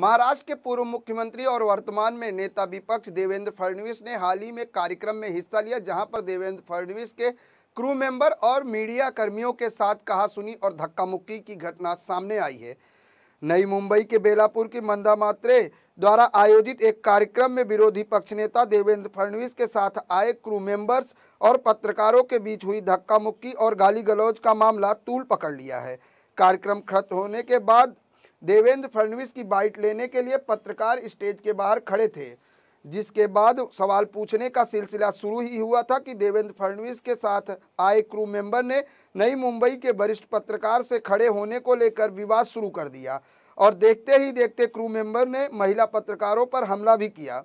महाराष्ट्र के पूर्व मुख्यमंत्री और वर्तमान में नेता विपक्ष देवेंद्र फडणवीस ने हाल ही में कार्यक्रम में हिस्सा लिया जहां पर देवेंद्र फडणवीस के क्रू मेंबर और मीडिया कर्मियों के साथ कहा सुनी और धक्का मुक्की की घटना सामने आई है नई मुंबई के बेलापुर की मंदा मात्रे द्वारा आयोजित एक कार्यक्रम में विरोधी पक्ष नेता देवेंद्र फडणवीस के साथ आए क्रू मेंबर्स और पत्रकारों के बीच हुई धक्का मुक्की और गाली गलौज का मामला तूल पकड़ लिया है कार्यक्रम खत्म होने के बाद देवेंद्र फडणवीस की बाइट लेने के लिए पत्रकार स्टेज के बाहर खड़े थे जिसके बाद सवाल पूछने का सिलसिला शुरू ही हुआ था कि देवेंद्र फडणवीस के साथ आए क्रू मेंबर ने नई मुंबई के वरिष्ठ पत्रकार से खड़े होने को लेकर विवाद शुरू कर दिया और देखते ही देखते क्रू मेंबर ने महिला पत्रकारों पर हमला भी किया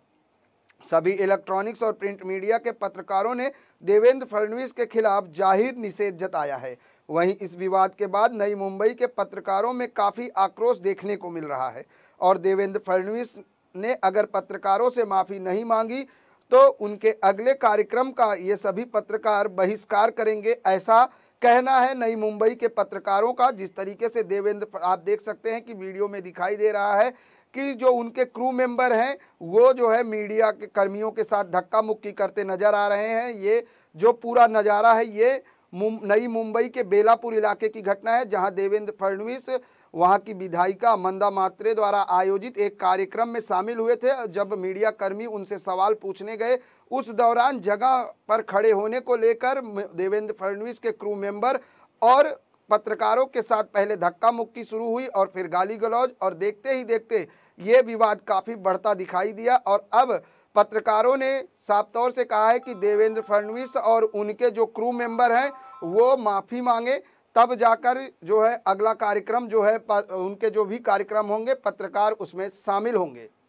सभी इलेक्ट्रॉनिक्स और प्रिंट मीडिया के पत्रकारों ने देवेंद्र फडणवीस के खिलाफ जाहिर निषेध जताया है वहीं इस विवाद के बाद नई मुंबई के पत्रकारों में काफ़ी आक्रोश देखने को मिल रहा है और देवेंद्र फडणवीस ने अगर पत्रकारों से माफ़ी नहीं मांगी तो उनके अगले कार्यक्रम का ये सभी पत्रकार बहिष्कार करेंगे ऐसा कहना है नई मुंबई के पत्रकारों का जिस तरीके से देवेंद्र आप देख सकते हैं कि वीडियो में दिखाई दे रहा है कि जो उनके क्रू मेंबर हैं वो जो है मीडिया के कर्मियों के साथ धक्का मुक्की करते नजर आ रहे हैं ये जो पूरा नज़ारा है ये नई मुंबई के बेलापुर इलाके की घटना है जहां देवेंद्र फडणवीस वहां की विधायिका मंदा मात्रे द्वारा आयोजित एक कार्यक्रम में शामिल हुए थे जब मीडिया कर्मी उनसे सवाल पूछने गए उस दौरान जगह पर खड़े होने को लेकर देवेंद्र फडणवीस के क्रू मेंबर और पत्रकारों के साथ पहले धक्का मुक्की शुरू हुई और फिर गाली गलौज और देखते ही देखते ये विवाद काफ़ी बढ़ता दिखाई दिया और अब पत्रकारों ने साफ तौर से कहा है कि देवेंद्र फडणवीस और उनके जो क्रू मेंबर हैं वो माफ़ी मांगे तब जाकर जो है अगला कार्यक्रम जो है उनके जो भी कार्यक्रम होंगे पत्रकार उसमें शामिल होंगे